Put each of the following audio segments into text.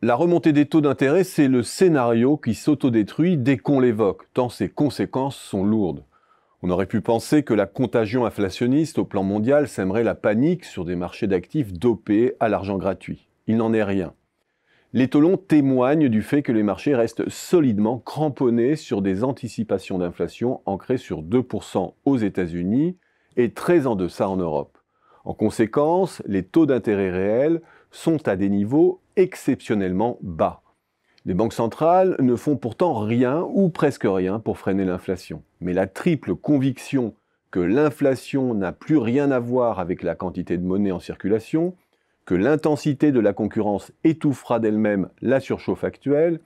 La remontée des taux d'intérêt, c'est le scénario qui s'autodétruit dès qu'on l'évoque, tant ses conséquences sont lourdes. On aurait pu penser que la contagion inflationniste au plan mondial sèmerait la panique sur des marchés d'actifs dopés à l'argent gratuit. Il n'en est rien. Les taux longs témoignent du fait que les marchés restent solidement cramponnés sur des anticipations d'inflation ancrées sur 2% aux États-Unis et très en deçà en Europe. En conséquence, les taux d'intérêt réels sont à des niveaux exceptionnellement bas. Les banques centrales ne font pourtant rien ou presque rien pour freiner l'inflation. Mais la triple conviction que l'inflation n'a plus rien à voir avec la quantité de monnaie en circulation, que l'intensité de la concurrence étouffera d'elle-même la surchauffe actuelle,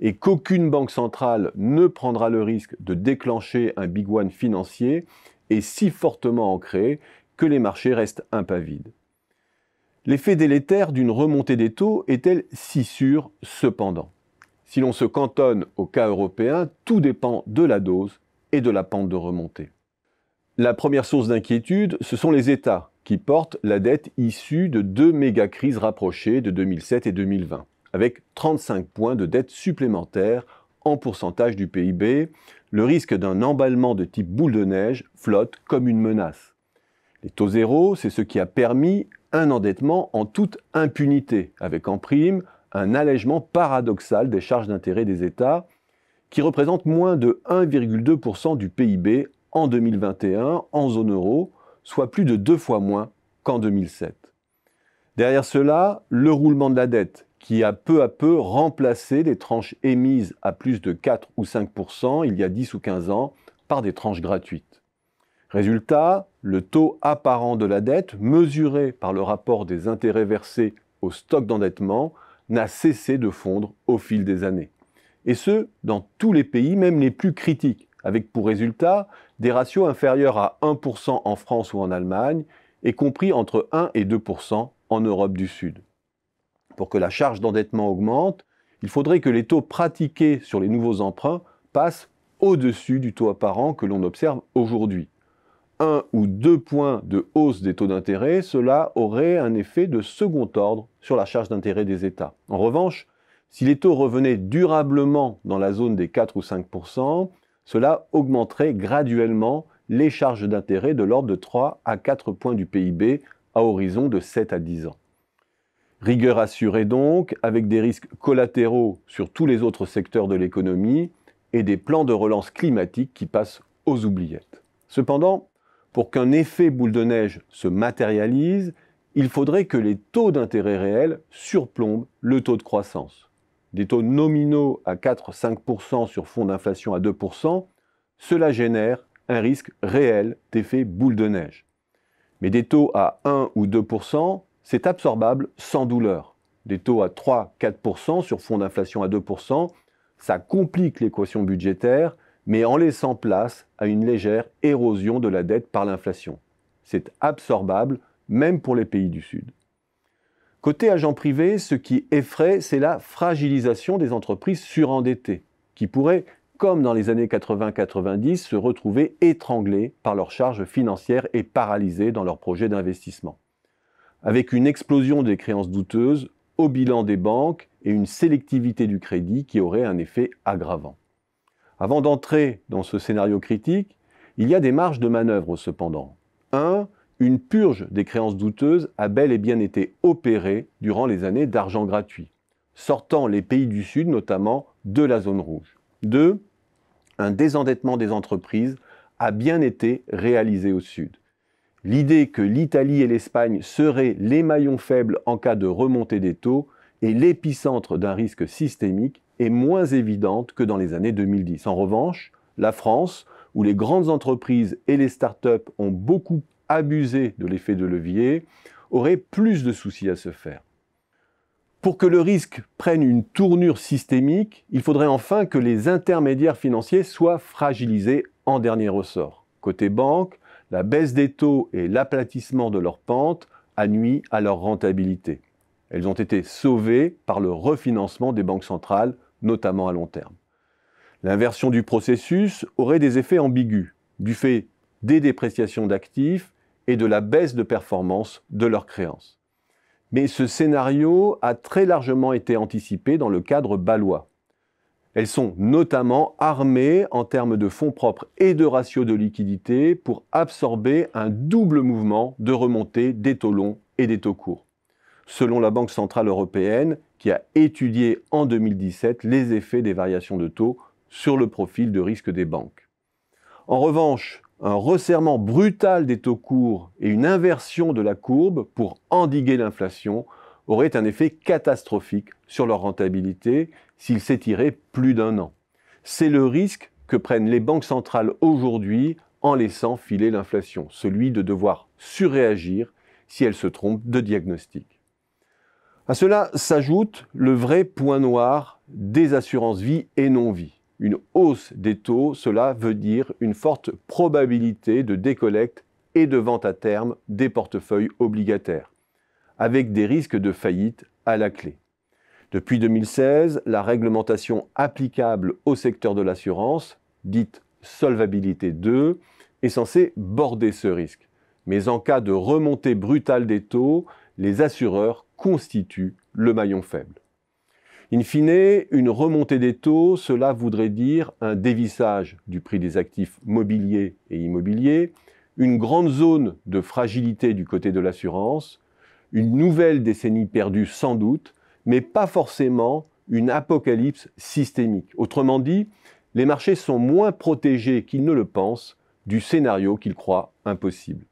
et qu'aucune banque centrale ne prendra le risque de déclencher un big one financier, est si fortement ancrée que les marchés restent impavides. L'effet délétère d'une remontée des taux est-elle si sûre cependant Si l'on se cantonne au cas européen, tout dépend de la dose et de la pente de remontée. La première source d'inquiétude, ce sont les États qui portent la dette issue de deux méga crises rapprochées de 2007 et 2020, avec 35 points de dette supplémentaire en pourcentage du PIB. Le risque d'un emballement de type boule de neige flotte comme une menace. Les taux zéro, c'est ce qui a permis un endettement en toute impunité, avec en prime un allègement paradoxal des charges d'intérêt des États, qui représente moins de 1,2% du PIB en 2021 en zone euro, soit plus de deux fois moins qu'en 2007. Derrière cela, le roulement de la dette, qui a peu à peu remplacé des tranches émises à plus de 4 ou 5% il y a 10 ou 15 ans par des tranches gratuites. Résultat, le taux apparent de la dette, mesuré par le rapport des intérêts versés au stock d'endettement, n'a cessé de fondre au fil des années. Et ce, dans tous les pays, même les plus critiques, avec pour résultat des ratios inférieurs à 1% en France ou en Allemagne, et compris entre 1 et 2% en Europe du Sud. Pour que la charge d'endettement augmente, il faudrait que les taux pratiqués sur les nouveaux emprunts passent au-dessus du taux apparent que l'on observe aujourd'hui un ou deux points de hausse des taux d'intérêt, cela aurait un effet de second ordre sur la charge d'intérêt des États. En revanche, si les taux revenaient durablement dans la zone des 4 ou 5 cela augmenterait graduellement les charges d'intérêt de l'ordre de 3 à 4 points du PIB à horizon de 7 à 10 ans. Rigueur assurée donc, avec des risques collatéraux sur tous les autres secteurs de l'économie et des plans de relance climatique qui passent aux oubliettes. Cependant, pour qu'un effet boule de neige se matérialise, il faudrait que les taux d'intérêt réels surplombent le taux de croissance. Des taux nominaux à 4-5% sur fonds d'inflation à 2%, cela génère un risque réel d'effet boule de neige. Mais des taux à 1 ou 2%, c'est absorbable sans douleur. Des taux à 3-4% sur fonds d'inflation à 2%, ça complique l'équation budgétaire mais en laissant place à une légère érosion de la dette par l'inflation. C'est absorbable, même pour les pays du Sud. Côté agents privés, ce qui effraie, c'est la fragilisation des entreprises surendettées, qui pourraient, comme dans les années 80-90, se retrouver étranglées par leurs charges financières et paralysées dans leurs projets d'investissement. Avec une explosion des créances douteuses, au bilan des banques et une sélectivité du crédit qui aurait un effet aggravant. Avant d'entrer dans ce scénario critique, il y a des marges de manœuvre cependant. 1. Une purge des créances douteuses a bel et bien été opérée durant les années d'argent gratuit, sortant les pays du Sud notamment de la zone rouge. 2. Un désendettement des entreprises a bien été réalisé au Sud. L'idée que l'Italie et l'Espagne seraient les maillons faibles en cas de remontée des taux et l'épicentre d'un risque systémique est moins évidente que dans les années 2010. En revanche, la France, où les grandes entreprises et les startups ont beaucoup abusé de l'effet de levier, aurait plus de soucis à se faire. Pour que le risque prenne une tournure systémique, il faudrait enfin que les intermédiaires financiers soient fragilisés en dernier ressort. Côté banque, la baisse des taux et l'aplatissement de leur pente a nuit à leur rentabilité. Elles ont été sauvées par le refinancement des banques centrales notamment à long terme. L'inversion du processus aurait des effets ambigus, du fait des dépréciations d'actifs et de la baisse de performance de leurs créances. Mais ce scénario a très largement été anticipé dans le cadre balois. Elles sont notamment armées en termes de fonds propres et de ratios de liquidité pour absorber un double mouvement de remontée des taux longs et des taux courts selon la Banque centrale européenne, qui a étudié en 2017 les effets des variations de taux sur le profil de risque des banques. En revanche, un resserrement brutal des taux courts et une inversion de la courbe pour endiguer l'inflation aurait un effet catastrophique sur leur rentabilité s'il s'étiraient plus d'un an. C'est le risque que prennent les banques centrales aujourd'hui en laissant filer l'inflation, celui de devoir surréagir si elles se trompent de diagnostic. À cela s'ajoute le vrai point noir des assurances vie et non-vie. Une hausse des taux, cela veut dire une forte probabilité de décollecte et de vente à terme des portefeuilles obligataires, avec des risques de faillite à la clé. Depuis 2016, la réglementation applicable au secteur de l'assurance, dite Solvabilité 2, est censée border ce risque. Mais en cas de remontée brutale des taux, les assureurs constitue le maillon faible. In fine, une remontée des taux, cela voudrait dire un dévissage du prix des actifs mobiliers et immobiliers, une grande zone de fragilité du côté de l'assurance, une nouvelle décennie perdue sans doute, mais pas forcément une apocalypse systémique. Autrement dit, les marchés sont moins protégés qu'ils ne le pensent du scénario qu'ils croient impossible.